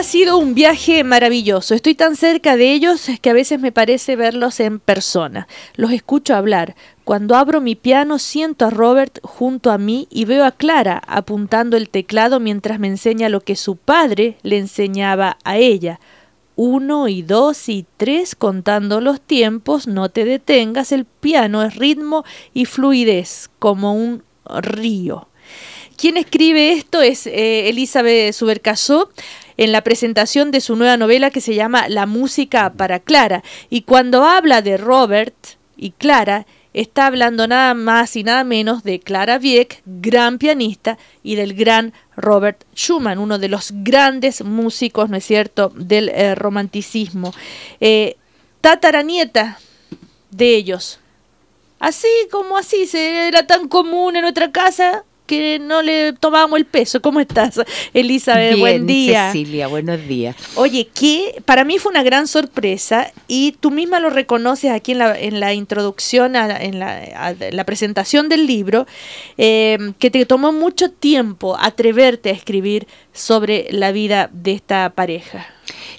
Ha sido un viaje maravilloso. Estoy tan cerca de ellos que a veces me parece verlos en persona. Los escucho hablar. Cuando abro mi piano siento a Robert junto a mí y veo a Clara apuntando el teclado mientras me enseña lo que su padre le enseñaba a ella. Uno y dos y tres contando los tiempos, no te detengas, el piano es ritmo y fluidez como un río. Quien escribe esto es eh, Elizabeth Subercasó en la presentación de su nueva novela que se llama La música para Clara. Y cuando habla de Robert y Clara, está hablando nada más y nada menos de Clara Wieck, gran pianista, y del gran Robert Schumann, uno de los grandes músicos, ¿no es cierto?, del eh, romanticismo. Eh, tataranieta de ellos. Así como así, era tan común en nuestra casa que no le tomamos el peso. ¿Cómo estás, Elizabeth? Buen día. Cecilia, buenos días. Oye, que para mí fue una gran sorpresa y tú misma lo reconoces aquí en la, introducción, a, en la, la, presentación del libro, em, que te tomó mucho tiempo atreverte a escribir sobre la vida de esta pareja.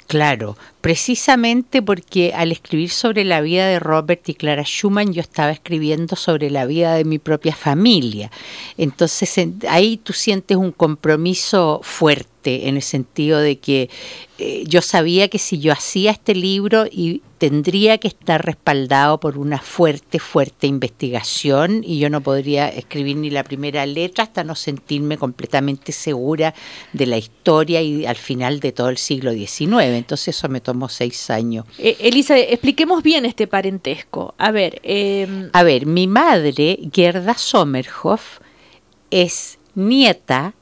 Claro, precisamente porque al escribir sobre la vida de Robert y Clara Schumann, yo estaba escribiendo sobre la vida de mi propia familia. Entonces ahí tú sientes un compromiso fuerte en el sentido de que eh, yo sabía que si yo hacía este libro y tendría que estar respaldado por una fuerte, fuerte investigación y yo no podría escribir ni la primera letra hasta no sentirme completamente segura de la historia y al final de todo el siglo XIX. Entonces eso me tomó seis años. Eh, Elisa, expliquemos bien este parentesco. A ver. Em, A ver, mi madre, Gerda Sommerhoff, es nieta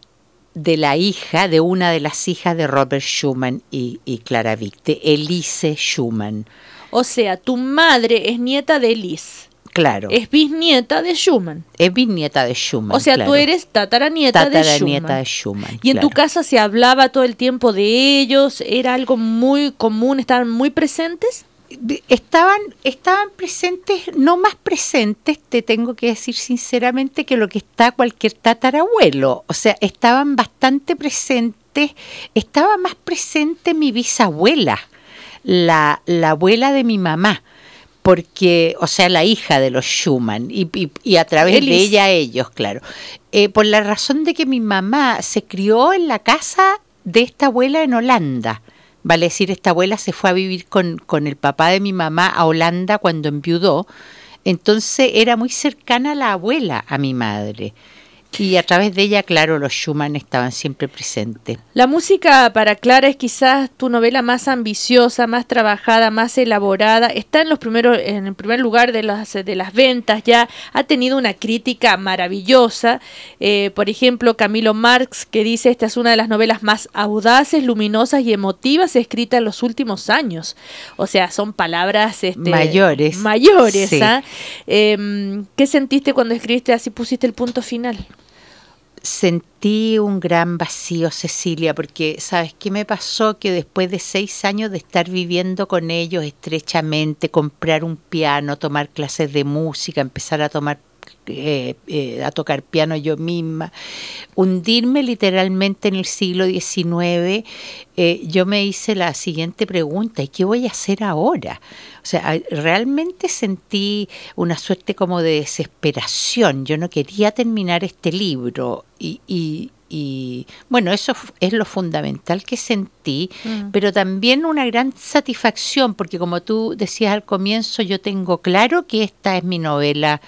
de la hija, de una de las hijas de Robert Schumann y, Clara Wieck, Elise Schumann. O sea, tu madre es nieta de Elise. Claro. Es bisnieta de Schumann. Es bisnieta de Schumann. O sea, tú eres tataranieta, de Schumann. Tataranieta de Schumann. Y en tu casa se hablaba todo el tiempo de ellos, era algo muy común, estaban muy presentes estaban, estaban presentes, no más presentes, te tengo que decir sinceramente, que lo que está cualquier tatarabuelo. O sea, estaban bastante presentes, estaba más presente mi bisabuela, la, la abuela de mi mamá porque, o sea, la hija de los Schumann, y, a través de ella ellos, claro, eh, por la razón de que mi mamá se crió en la casa de esta abuela en Holanda. Vale decir, esta abuela se fue a vivir con, con el papá de mi mamá a Holanda cuando enviudó. Entonces era muy cercana la abuela a mi madre. Y a través de ella, claro, los Schumann estaban siempre presentes. La música para Clara es quizás tu novela más ambiciosa, más trabajada, más elaborada. Está en los primeros, en el primer lugar de las de las ventas. Ya ha tenido una crítica maravillosa. Eh, por ejemplo, Camilo Marx que dice esta es una de las novelas más audaces, luminosas y emotivas escritas en los últimos años. O sea, son palabras este, mayores. Mayores. ¿ah? Em, qué sentiste cuando escribiste así pusiste el punto final? sentí un gran vacío, Cecilia, porque sabes qué me pasó que después de seis años de estar viviendo con ellos estrechamente, comprar un piano, tomar clases de música, empezar a tomar eh, eh, a tocar piano yo misma. Hundirme literalmente en el siglo XIX, eh, yo me hice la siguiente pregunta, ¿y qué voy a hacer ahora? O sea, realmente sentí una suerte como de desesperación. Yo no quería terminar este libro y, bueno, eso es lo fundamental que sentí, mm. pero también una gran satisfacción, porque como tú decías al comienzo, yo tengo claro que esta es mi novela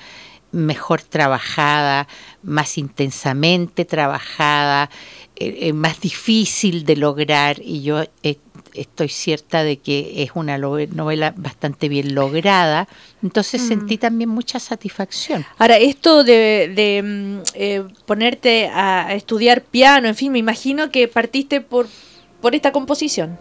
mejor trabajada, más intensamente trabajada, eh, eh, más difícil de lograr y yo eh, estoy cierta de que es una novela bastante bien lograda, entonces mm. sentí también mucha satisfacción. Ahora, esto de, mm, ponerte a estudiar piano, en fin, me imagino que partiste por, por esta composición.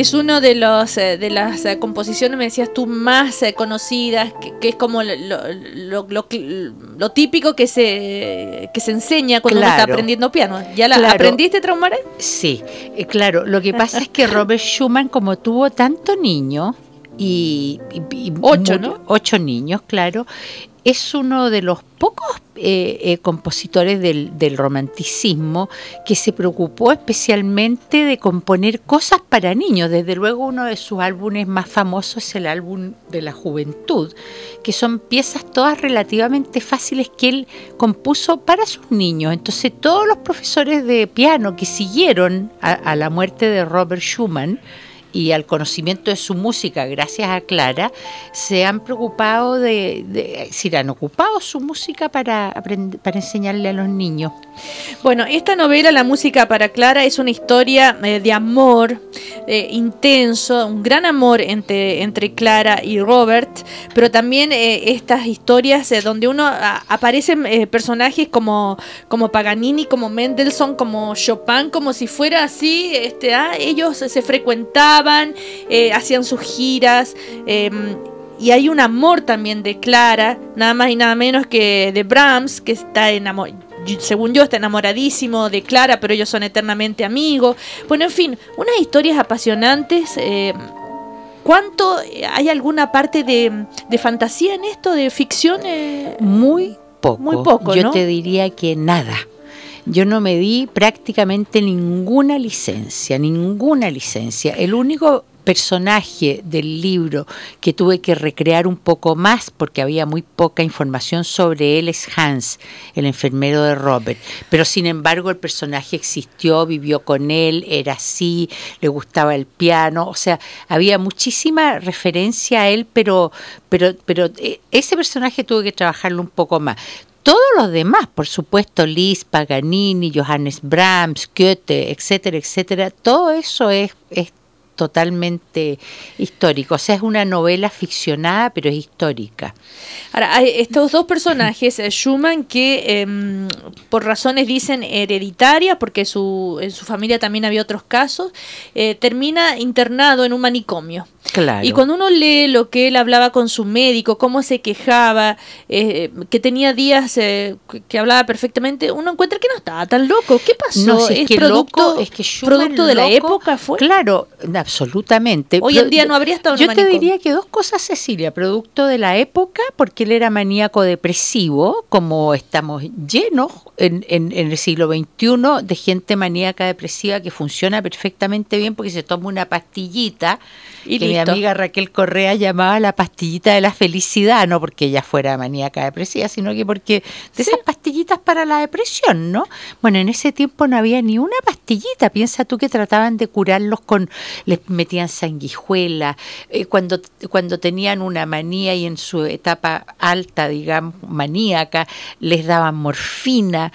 es uno de los eh, de las eh, composiciones, me decías tú, más eh, conocidas, que, es como lo, lo, lo, típico que se, que se enseña cuando uno está aprendiendo piano. ¿Ya la aprendiste, Traumaré? Sí, claro. Lo que pasa es que Robert Schumann, como tuvo tanto niño, y, ocho, niños, claro, es uno de los pocos eh, eh, compositores del, romanticismo que se preocupó especialmente de componer cosas para niños. Desde luego uno de sus álbumes más famosos es el álbum de la juventud, que son piezas todas relativamente fáciles que él compuso para sus niños. Entonces todos los profesores de piano que siguieron a, a la muerte de Robert Schumann, y al conocimiento de su música, gracias a Clara, se han preocupado de, de han ocupado su música para, para enseñarle a los niños. Bueno, esta novela, La música para Clara, es una historia eh, de amor eh, intenso, un gran amor entre, entre Clara y Robert, pero también eh, estas historias donde uno aparecen personajes como, como Paganini, como Mendelssohn, como Chopin, como si fuera así, este, ah, ellos se frecuentaban eh, hacían sus giras. Em, y hay un amor también de Clara, nada más y nada menos que de Brahms, que está Según yo, está enamoradísimo de Clara, pero ellos son eternamente amigos. Bueno, en fin, unas historias apasionantes. Em, ¿Cuánto hay alguna parte de, fantasía en esto, de ficción? Eh, muy poco. Muy poco. Yo te diría que nada yo no me di prácticamente ninguna licencia, ninguna licencia. El único personaje del libro que tuve que recrear un poco más porque había muy poca información sobre él es Hans, el enfermero de Robert. Pero sin embargo el personaje existió, vivió con él, era así, le gustaba el piano, o sea, había muchísima referencia a él, pero, pero, pero eh, ese personaje tuve que trabajarlo un poco más todos los demás, por supuesto, Lis, Paganini, Johannes Brahms, Goethe, etcétera, etcétera, todo eso es totalmente histórico. O sea, es una novela ficcionada, pero es histórica. Ahora, estos dos personajes, eh, Schumann, que em, por razones dicen hereditaria, porque su, en su familia también había otros casos, eh, termina internado en un manicomio. Claro. Y cuando uno lee lo que él hablaba con su médico, cómo se quejaba, eh, que tenía días que hablaba perfectamente, uno encuentra que no estaba tan loco. ¿Qué pasó? No, es, que producto, es que producto de la época fue. Claro, absolutamente. Hoy en día no habría estado en Yo te diría que dos cosas, Cecilia, producto de la época, porque él era maníaco depresivo, como estamos llenos en, en, el siglo XXI de gente maníaca depresiva que funciona perfectamente bien porque se toma una pastillita y mi amiga Raquel Correa llamaba la pastillita de la felicidad, no porque ella fuera maníaca depresiva, sino que porque de esas pastillitas para la depresión, ¿no? Bueno, en ese tiempo no había ni una pastillita, piensa tú que trataban de curarlos con, metían sanguijuela, eh, cuando, cuando tenían una manía y en su etapa alta, digamos, maníaca, les daban morfina.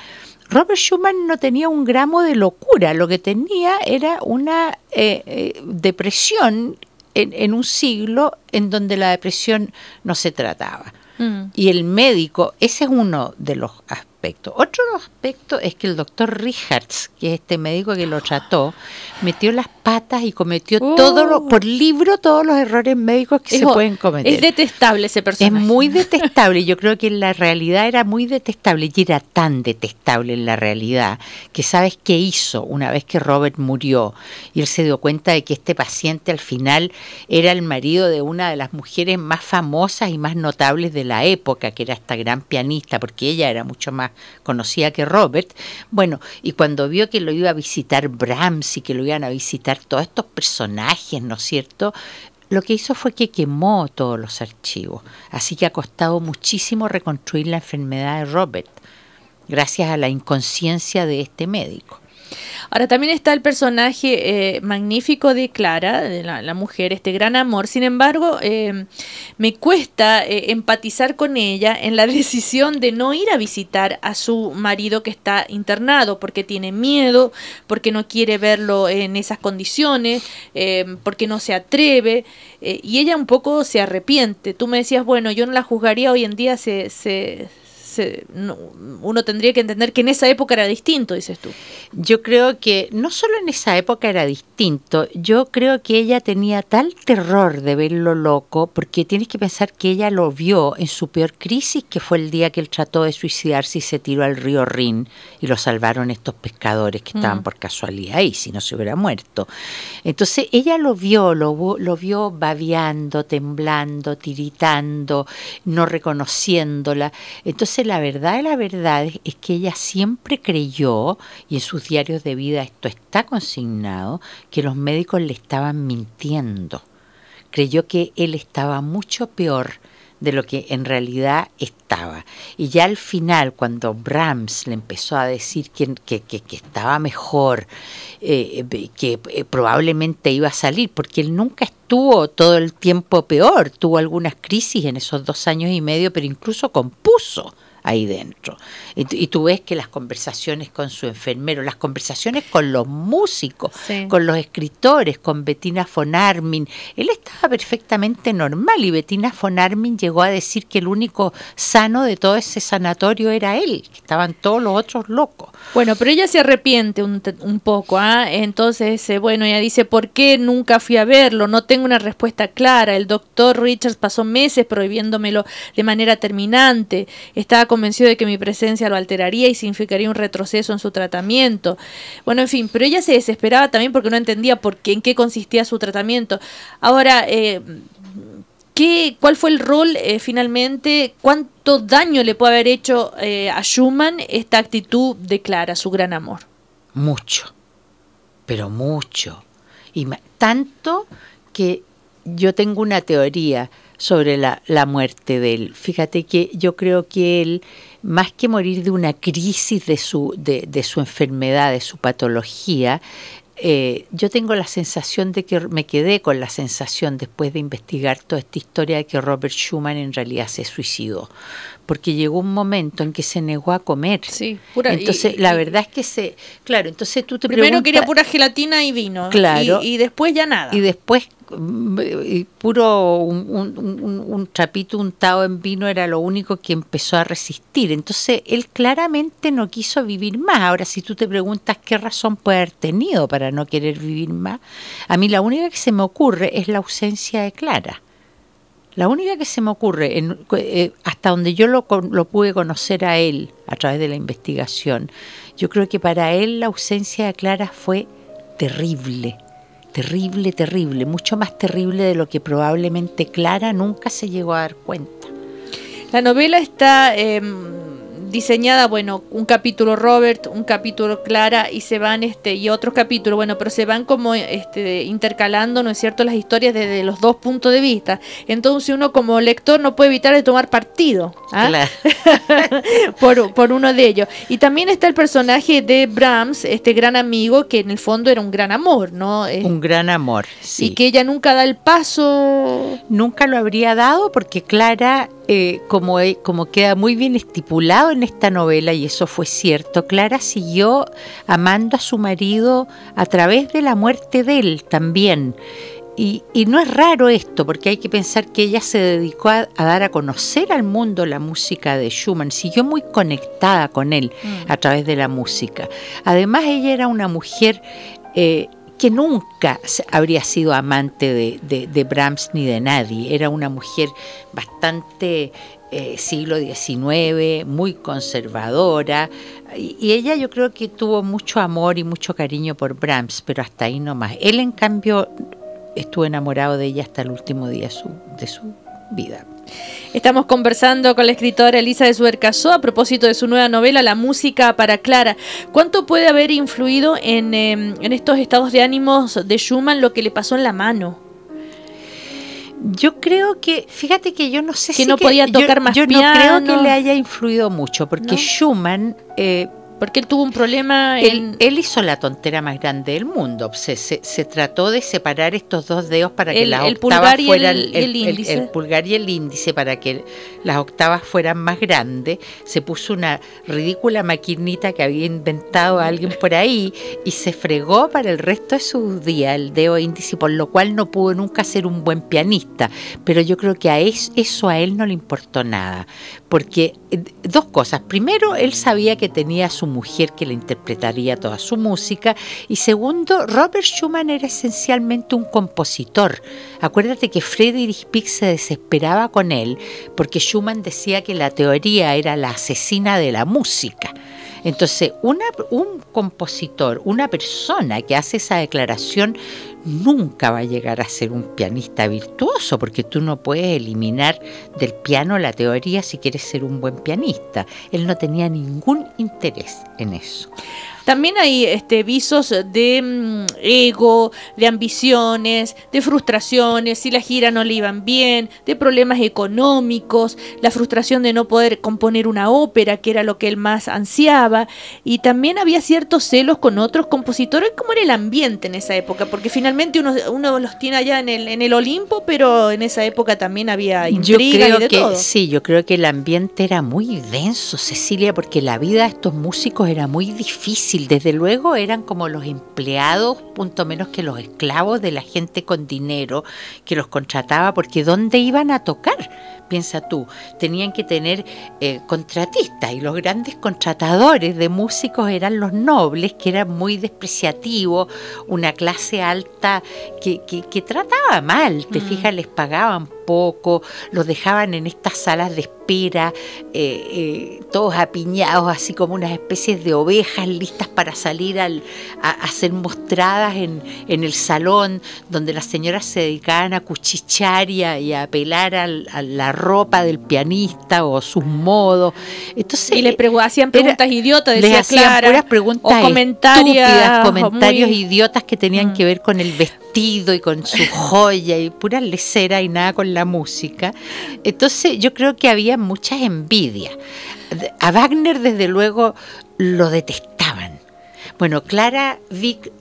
Robert Schumann no tenía un gramo de locura, lo que tenía era una eh, eh, depresión en, un siglo en donde la depresión no se trataba. Mm. Y el médico, ese es uno de los aspectos otro aspecto es que el doctor Richards, que es este médico que lo trató, metió las patas y cometió uh. todo por libro todos los errores médicos que se pueden cometer. Es detestable ese personaje. Es muy detestable. Yo creo que en la realidad era muy detestable y era tan detestable en la realidad que sabes qué hizo una vez que Robert murió y él se dio cuenta de que este paciente al final era el marido de una de las mujeres más famosas y más notables de la época, que era esta gran pianista, porque ella era mucho más conocía que Robert, bueno, y cuando vio que lo iba a visitar Brahms y que lo iban a visitar todos estos personajes, ¿no es cierto? Lo que hizo fue que quemó todos los archivos, así que ha costado muchísimo reconstruir la enfermedad de Robert, gracias a la inconsciencia de este médico. Ahora también está el personaje eh, magnífico de Clara, de la, mujer, este gran amor. Sin embargo, em, me cuesta eh, empatizar con ella en la decisión de no ir a visitar a su marido que está internado, porque tiene miedo, porque no quiere verlo en esas condiciones, em, porque no se atreve. Eh, y ella un poco se arrepiente. Tú me decías, bueno, yo no la juzgaría hoy en día, se, se uno tendría que entender que en esa época era distinto, dices tú. Yo creo que no solo en esa época era distinto, yo creo que ella tenía tal terror de verlo loco, porque tienes que pensar que ella lo vio en su peor crisis, que fue el día que él trató de suicidarse y se tiró al río Rin y lo salvaron estos pescadores que estaban mm. por casualidad ahí, si no se hubiera muerto. Entonces ella lo vio, lo, lo vio babeando, temblando, tiritando, no reconociéndola. Entonces la verdad de la verdad es que ella siempre creyó, y en sus diarios de vida esto está consignado, que los médicos le estaban mintiendo. Creyó que él estaba mucho peor de lo que en realidad estaba. Y ya al final, cuando Brahms le empezó a decir que, estaba mejor, eh, eh, que eh, probablemente iba a salir, porque él nunca estuvo todo el tiempo peor, tuvo algunas crisis en esos dos años y medio, pero incluso compuso ahí dentro. Y, tú ves que las conversaciones con su enfermero, las conversaciones con los músicos, con los escritores, con Bettina von Armin, él estaba perfectamente normal y Bettina von Armin llegó a decir que el único sano de todo ese sanatorio era él, que estaban todos los otros locos. Bueno, pero ella se arrepiente un, poco, ¿ah? entonces, eh, bueno, ella dice, ¿por qué nunca fui a verlo? No tengo una respuesta clara. El doctor Richards pasó meses prohibiéndomelo de manera terminante. Estaba convencido de que mi presencia lo alteraría y significaría un retroceso en su tratamiento. Bueno, en fin, pero ella se desesperaba también porque no entendía por qué, en qué consistía su tratamiento. Ahora, eh, ¿Qué, ¿Cuál fue el rol eh, finalmente? ¿Cuánto daño le puede haber hecho eh, a Schumann esta actitud de Clara, su gran amor? Mucho, pero mucho. Y tanto que yo tengo una teoría sobre la, la, muerte de él. Fíjate que yo creo que él, más que morir de una crisis de su, de, de su enfermedad, de su patología, eh, yo tengo la sensación de que me quedé con la sensación después de investigar toda esta historia de que Robert Schumann en realidad se suicidó porque llegó un momento en que se negó a comer. Sí, pura, entonces, la verdad es que se, claro, entonces tú te primero quería pura gelatina y vino, claro, y, después ya nada. Y después mm, puro un, un, trapito untado en vino era lo único que empezó a resistir. Entonces él claramente no quiso vivir más. Ahora, si tú te preguntas qué razón puede haber tenido para no querer vivir más, a mí la única que se me ocurre es la ausencia de Clara. La única que se me ocurre, en, eh, hasta donde yo lo, pude conocer a él a través de la investigación, yo creo que para él la ausencia de Clara fue terrible, terrible, terrible, mucho más terrible de lo que probablemente Clara nunca se llegó a dar cuenta. La novela está... Em, diseñada, bueno, un capítulo Robert, un capítulo Clara y se van este y otros capítulos, bueno, pero se van como este intercalando, ¿no es cierto?, las historias desde los dos puntos de vista. Entonces uno como lector no puede evitar de tomar partido ¿ah? por, por, uno de ellos. Y también está el personaje de Brahms, este gran amigo que en el fondo era un gran amor, ¿no? un gran amor, sí. Y que ella nunca da el paso. Nunca lo habría dado porque Clara eh, como, como queda muy bien estipulado en esta novela, y eso fue cierto, Clara siguió amando a su marido a través de la muerte de él también. Y, no es raro esto, porque hay que pensar que ella se dedicó a, dar a conocer al mundo la música de Schumann, siguió muy conectada con él mm. a través de la música. Además, ella era una mujer eh, que nunca habría sido amante de, Brahms ni de nadie. Era una mujer bastante eh, siglo XIX, muy conservadora, y, ella yo creo que tuvo mucho amor y mucho cariño por Brahms, pero hasta ahí nomás. Él en cambio estuvo enamorado de ella hasta el último día de su vida. Estamos conversando con la escritora Elisa de Suercazó a propósito de su nueva novela La música para Clara. ¿Cuánto puede haber influido em, en, estos estados de ánimos de Schumann lo que le pasó en la mano? Yo creo que, fíjate que yo no sé que si no podía tocar yo, más yo no creo que le haya influido mucho, porque Schumann eh, porque él tuvo un problema. Él, hizo la tontera más grande del mundo. Se, trató de separar estos dos dedos para que las octavas fueran. El, el, pulgar y el índice para que las octavas fueran más grandes. Se puso una ridícula maquinita que había inventado alguien por ahí y se fregó para el resto de sus días el dedo índice, por lo cual no pudo nunca ser un buen pianista. Pero yo creo que a eso a él no le importó nada porque eh, dos cosas. Primero, él sabía que tenía a su mujer que le interpretaría toda su música. Y segundo, Robert Schumann era esencialmente un compositor. Acuérdate que Friedrich Pick se desesperaba con él porque Schumann decía que la teoría era la asesina de la música. Entonces, un compositor, una persona que hace esa declaración, nunca va a llegar a ser un pianista virtuoso, porque tú no puedes eliminar del piano la teoría si quieres ser un buen pianista. Él no tenía ningún interés en eso. También hay este, visos de mm, ego, de ambiciones, de frustraciones, si la gira no le iban bien, de problemas económicos, la frustración de no poder componer una ópera, que era lo que él más ansiaba, y también había ciertos celos con otros compositores, como era el ambiente en esa época, porque finalmente uno, uno los tiene allá en el, en el Olimpo, pero en esa época también había intriga yo creo que, Sí, yo creo que el ambiente era muy denso, Cecilia, porque la vida de estos músicos era muy difícil desde luego eran como los empleados, punto menos que los esclavos de la gente con dinero que los contrataba, porque ¿dónde iban a tocar? Piensa tú, tenían que tener eh, contratistas y los grandes contratadores de músicos eran los nobles, que eran muy despreciativos, una clase alta que, trataba mal, te mm. fijas, les pagaban poco, los dejaban en estas salas de espera, eh, eh, todos apiñados, así como unas especies de ovejas listas para salir a, hacer ser mostradas en, el salón, donde las señoras se dedicaban a cuchichar y a, apelar a la ropa del pianista o sus modos. Entonces, y le hacían preguntas idiotas, decía hacían puras preguntas o comentarios mm. idiotas que tenían que ver con el vestido y con su joya y pura lecera y nada con la música. Entonces yo creo que había mucha envidia. A Wagner desde luego lo detestaban. Bueno, Clara Vick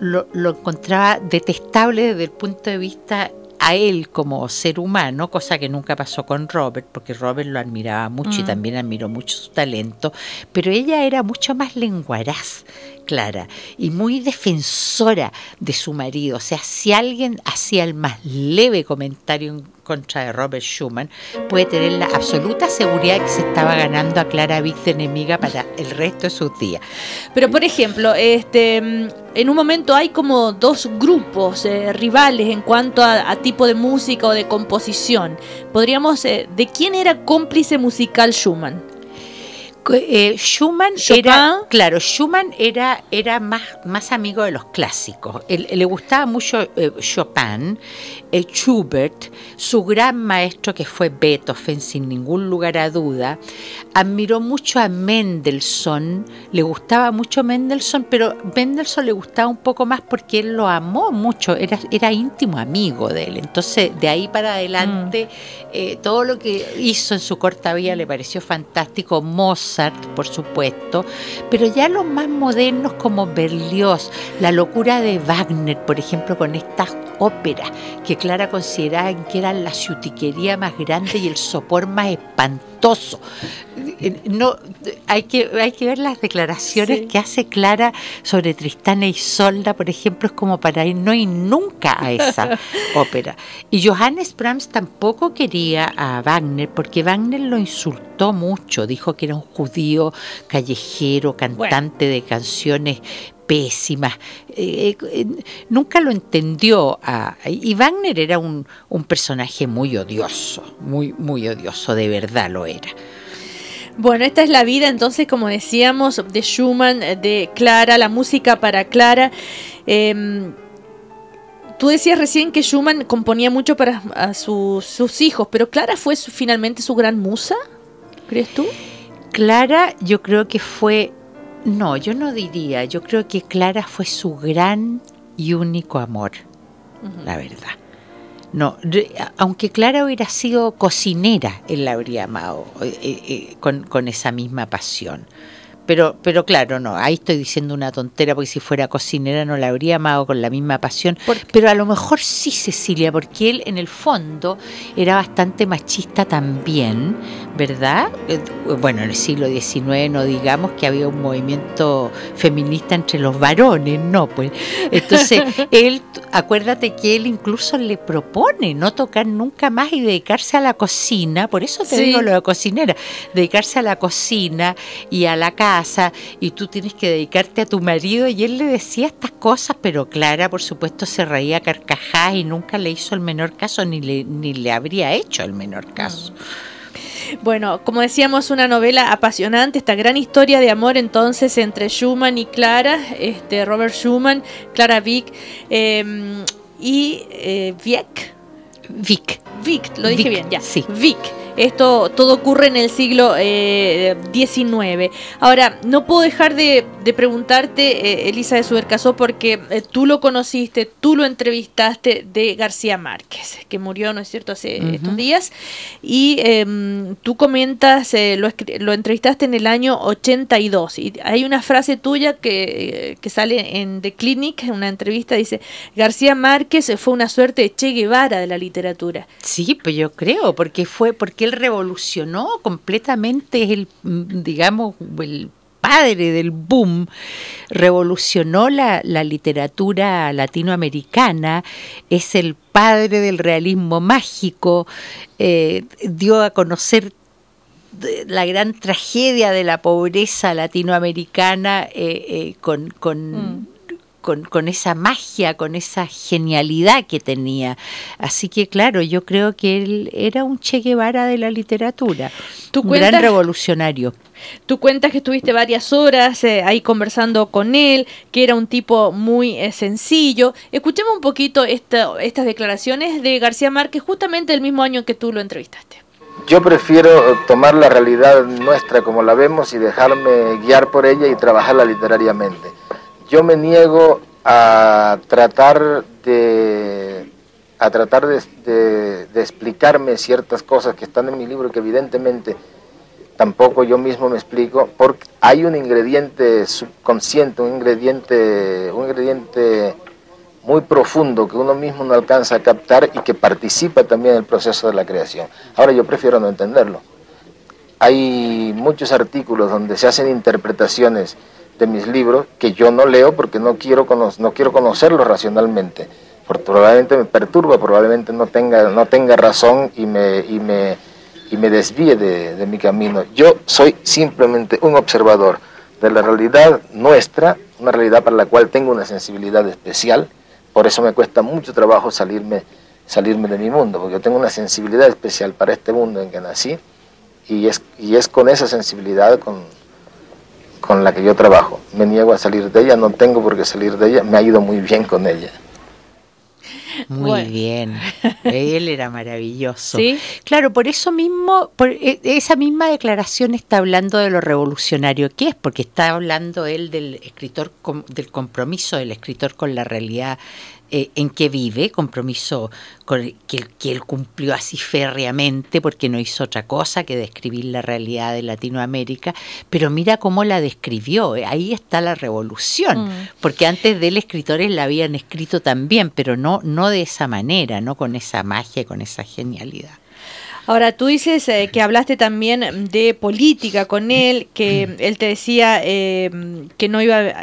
lo, encontraba detestable desde el punto de vista a él como ser humano, cosa que nunca pasó con Robert, porque Robert lo admiraba mucho y mm. también admiró mucho su talento, pero ella era mucho más lenguaraz clara y muy defensora de su marido. O sea, si alguien hacía el más leve comentario en contra de Robert Schumann, puede tener la absoluta seguridad que se estaba ganando a Clara Vick enemiga para el resto de sus días. Pero, por ejemplo, este, mm, en un momento hay como dos grupos eh, rivales en cuanto a, tipo de música o de composición. Podríamos, eh, ¿de quién era cómplice musical Schumann? Eh, Schumann era, claro, Schumann era, era más, amigo de los clásicos. le gustaba mucho eh, Chopin, eh, Schubert, su gran maestro que fue Beethoven, sin ningún lugar a duda. Admiró mucho a Mendelssohn, le gustaba mucho Mendelssohn, pero Mendelssohn le gustaba un poco más porque él lo amó mucho, era, era íntimo amigo de él. Entonces, de ahí para adelante, mm. todo lo que hizo en su corta vida le pareció fantástico. Mozart, por supuesto, pero ya los más modernos como Berlioz, la locura de Wagner, por ejemplo, con estas óperas que Clara consideraba que eran la ciutiquería más grande y el sopor más espantoso. Eh, no, hay, que, hay que ver las declaraciones que hace Clara sobre Tristán y e Isolda por ejemplo, es como para ir no ir nunca a esa ópera. Y Johannes Brahms tampoco quería a Wagner porque Wagner lo insultó mucho, dijo que era un judío judío, callejero, cantante de canciones pésimas. Eh, eh, eh, nunca lo entendió. y Wagner era un, personaje muy odioso, muy, muy odioso, de verdad lo era. Bueno, esta es la vida entonces, como decíamos, de Schumann, de Clara, la música para Clara. Em, tú decías recién que Schumann componía mucho para sus, hijos, pero Clara fue finalmente su gran musa, ¿crees tú? Clara, yo creo que fue, no, yo no diría, yo creo que Clara fue su gran y único amor, la verdad. No, aunque Clara hubiera sido cocinera, él la habría amado eh, eh, eh, con, esa misma pasión. Pero, pero claro, no, ahí estoy diciendo una tontera porque si fuera cocinera no la habría amado con la misma pasión. Pero a lo mejor sí, Cecilia, porque él en el fondo era bastante machista también, ¿verdad? Eh, bueno, en el siglo XIX no digamos que había un movimiento feminista entre los varones, no, pues. Entonces, él, acuérdate que él incluso le propone no tocar nunca más y dedicarse a la cocina, por eso te digo lo de cocinera, dedicarse a la cocina y a la casa y tú tienes que dedicarte a tu marido. Y él le decía estas cosas, pero Clara, por supuesto, se reía carcajadas y nunca le hizo el menor caso, ni le, ni le habría hecho el menor caso. Mm. Bueno, como decíamos, una novela apasionante, esta gran historia de amor entonces entre Schumann y Clara, este, Robert Schumann, Clara Vick em, y eh, Vick. lo dije bien, ya. Sí. Vick esto todo ocurre en el siglo XIX. Eh, Ahora, no puedo dejar de, preguntarte, eh, Elisa de Subercasó, porque eh, tú lo conociste, tú lo entrevistaste de García Márquez, que murió, ¿no es cierto?, hace estos días. Y em, tú comentas, lo, entrevistaste en el año 82. Y hay una frase tuya que, que sale en The Clinic, en una entrevista, dice, García Márquez fue una suerte de Che Guevara de la literatura. Sí, pues yo creo, porque fue, porque revolucionó completamente, es el, mm, digamos, el padre del boom, revolucionó la, literatura latinoamericana, es el padre del realismo mágico, eh, dio a conocer la gran tragedia de la pobreza latinoamericana eh, eh, con, mm con, esa magia, con esa genialidad que tenía. Así que claro, yo creo que él era un Che Guevara de la literatura, ¿Tú un gran revolucionario. Tú cuentas que estuviste varias horas eh, ahí conversando con él, que era un tipo muy eh, sencillo. Escuchemos un poquito estas declaraciones de García Márquez justamente el mismo año que tú lo entrevistaste. Yo prefiero eh, tomar la realidad nuestra como la vemos y dejarme guiar por ella y trabajarla literariamente yo me niego a tratar de a tratar de, explicarme ciertas cosas que están en mi libro que evidentemente tampoco yo mismo me explico porque hay un ingrediente subconsciente un ingrediente un ingrediente muy profundo que uno mismo no alcanza a captar y que participa también en el proceso de la creación ahora yo prefiero no entenderlo hay muchos artículos donde se hacen interpretaciones de mis libros que yo no leo porque no quiero, no quiero conocerlos racionalmente. Porque probablemente me perturba, probablemente no tenga, no tenga razón y me, y me, y me desvíe de, de mi camino. Yo soy simplemente un observador de la realidad nuestra, una realidad para la cual tengo una sensibilidad especial, por eso me cuesta mucho trabajo salirme, salirme de mi mundo, porque yo tengo una sensibilidad especial para este mundo en que nací y es, y es con esa sensibilidad con, con la que yo trabajo. Me niego a salir de ella, no tengo por qué salir de ella, me ha ido muy bien con ella. Muy bien. Él era maravilloso. ¿Sí? Claro, por eso mismo, por e, esa misma declaración está hablando de lo revolucionario que es, porque está hablando él del escritor, del compromiso del escritor con la realidad eh, en que vive, compromiso que, que, él cumplió así férreamente porque no hizo otra cosa que describir la realidad de Latinoamérica, pero mira cómo la describió, eh, ahí está la revolución, mm. porque antes de él escritores la habían escrito también, pero no, no de esa manera, no con esa magia, con esa genialidad. Ahora, tú dices eh, que hablaste también de política con él, que él te decía que no iba,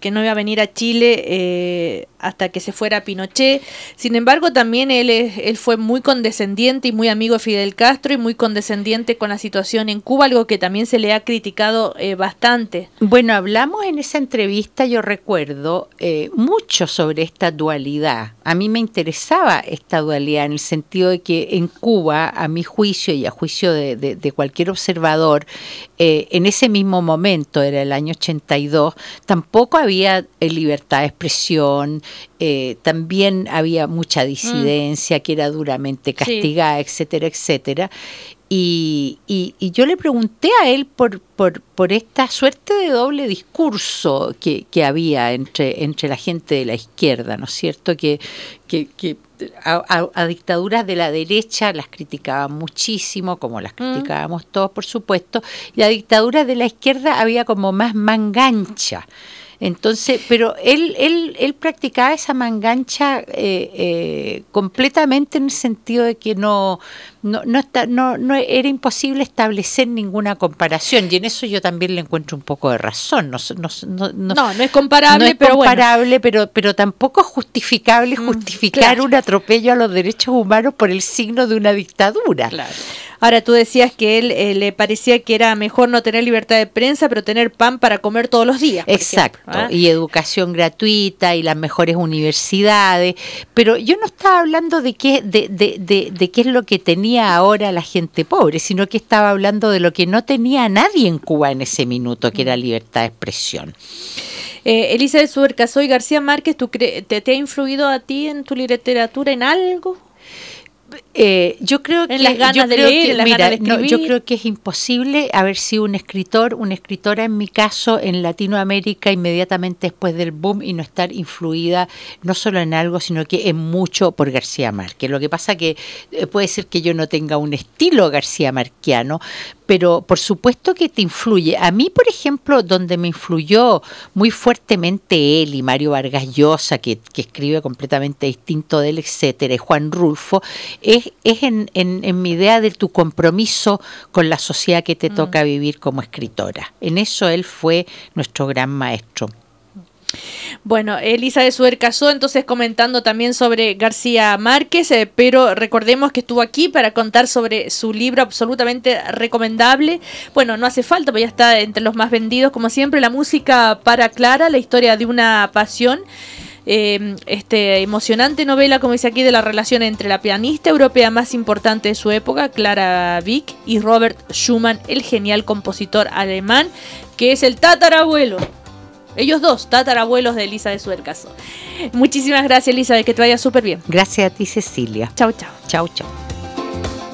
que no iba a venir a Chile eh, hasta que se fuera Pinochet. Sin embargo, también él, es, él fue muy condescendiente y muy amigo de Fidel Castro y muy condescendiente con la situación en Cuba, algo que también se le ha criticado eh, bastante. Bueno, hablamos en esa entrevista, yo recuerdo, eh, mucho sobre esta dualidad. A mí me interesaba esta dualidad en el sentido de que en Cuba, a mi juicio y a juicio de, de cualquier observador, en ese mismo momento, era el año 82, tampoco había eh, libertad de expresión, eh, también había mucha mm. disidencia que era duramente castigada, etcétera, etcétera. Y, yo le pregunté a él por, por, esta suerte de doble discurso que, había entre, entre la gente de la izquierda, ¿no es cierto? Que, a, dictaduras de la derecha las criticaban muchísimo, como las mm. criticábamos todos, por supuesto, y a dictaduras de la izquierda había como más mangancha. Entonces, pero él, él, él practicaba esa mangancha eh, eh, completamente en el sentido de que no no, no, está, no, no era imposible establecer ninguna comparación y en eso yo también le encuentro un poco de razón. No, no, no, no, no es comparable, pero comparable, pero, pero tampoco es justificable mm, justificar un atropello a los derechos humanos por el signo de una dictadura. Claro. Ahora tú decías que él eh, le parecía que era mejor no tener libertad de prensa, pero tener pan para comer todos los días. Exacto. ¿ah? y educación gratuita y las mejores universidades. Pero yo no estaba hablando de qué, de qué es lo que tenía ahora la gente pobre, sino que estaba hablando de lo que no tenía nadie en Cuba en ese minuto, que era libertad de expresión. Eh, Elisa de Suberca, soy García Márquez, ¿te ha influido a ti en tu literatura en algo? Eh, yo creo que las yo que, es imposible haber sido un escritor, una escritora en mi caso en Latinoamérica inmediatamente después del boom y no estar influida no solo en algo, sino que en mucho por García Márquez. Lo que pasa que eh, puede ser que yo no tenga un estilo García Marquiano, pero por supuesto que te influye. A mí, por ejemplo, donde me influyó muy fuertemente él y Mario Vargas Llosa, que, que escribe completamente distinto de él, etcétera, y Juan Rulfo, es es, en, en, mi idea de tu compromiso con la sociedad que te mm. toca vivir como escritora. En eso él fue nuestro gran maestro. Bueno, Elisa de Suercasó entonces comentando también sobre García Márquez, eh, pero recordemos que estuvo aquí para contar sobre su libro absolutamente recomendable. Bueno, no hace falta, porque ya está entre los más vendidos, como siempre, La música para Clara, la historia de una pasión. Em, este, emocionante novela, como dice aquí, de la relación entre la pianista europea más importante de su época, Clara Wieck, y Robert Schumann, el genial compositor alemán, que es el tatarabuelo ellos dos, tatarabuelos de Elisa de Suercaso. Muchísimas gracias, Elisa, que te vaya súper bien. Gracias a ti, Cecilia. Chau, chau. Chau, chau.